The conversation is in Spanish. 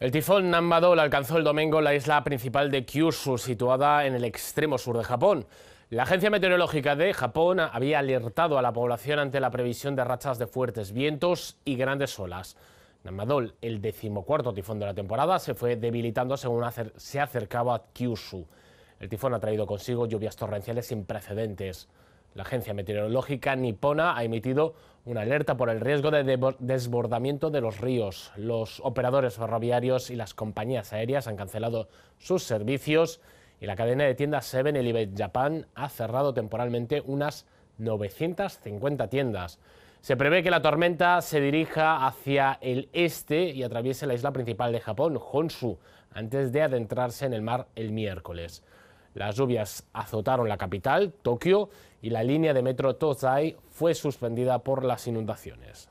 El tifón namadol alcanzó el domingo la isla principal de Kyushu, situada en el extremo sur de Japón. La Agencia Meteorológica de Japón había alertado a la población ante la previsión de rachas de fuertes vientos y grandes olas. namadol, el decimocuarto tifón de la temporada, se fue debilitando según se acercaba a Kyushu. El tifón ha traído consigo lluvias torrenciales sin precedentes. La agencia meteorológica nipona ha emitido una alerta por el riesgo de desbordamiento de los ríos. Los operadores ferroviarios y las compañías aéreas han cancelado sus servicios y la cadena de tiendas 7-Eleven Japan ha cerrado temporalmente unas 950 tiendas. Se prevé que la tormenta se dirija hacia el este y atraviese la isla principal de Japón, Honshu, antes de adentrarse en el mar el miércoles. Las lluvias azotaron la capital, Tokio, y la línea de metro Tozai fue suspendida por las inundaciones.